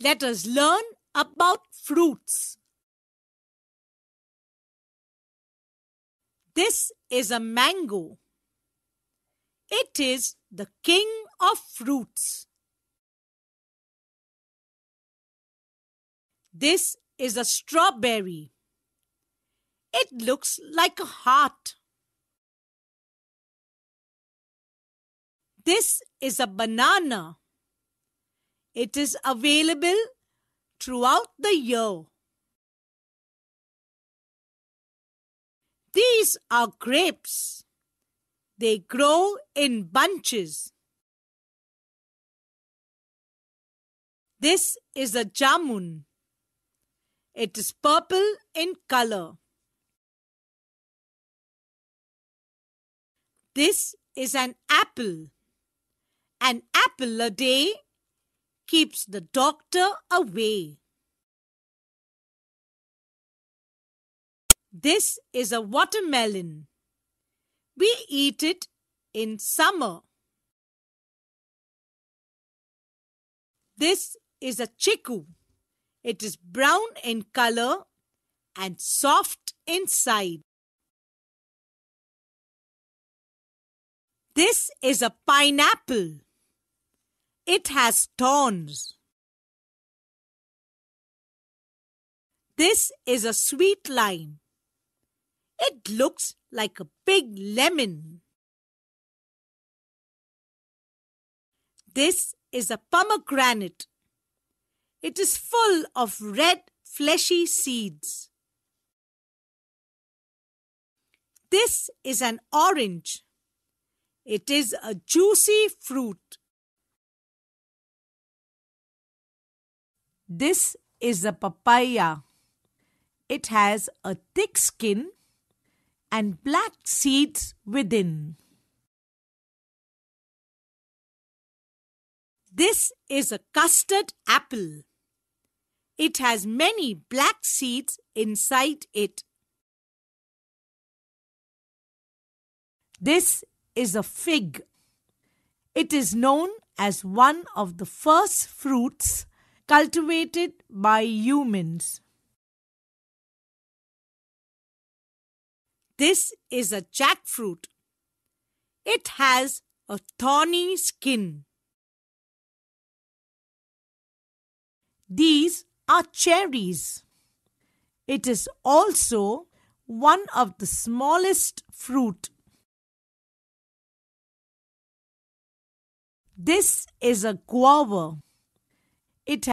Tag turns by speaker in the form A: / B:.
A: Let us learn about fruits. This is a mango. It is the king of fruits. This is a strawberry. It looks like a heart. This is a banana. It is available throughout the year. These are grapes. They grow in bunches. This is a jamun. It is purple in color. This is an apple. An apple a day keeps the doctor away. This is a watermelon. We eat it in summer. This is a chiku. It is brown in color and soft inside. This is a pineapple. It has thorns. This is a sweet lime. It looks like a big lemon. This is a pomegranate. It is full of red fleshy seeds. This is an orange. It is a juicy fruit. This is a papaya. It has a thick skin and black seeds within. This is a custard apple. It has many black seeds inside it. This is a fig. It is known as one of the first fruits cultivated by humans. This is a jackfruit. It has a thorny skin. These are cherries. It is also one of the smallest fruit. This is a guava. It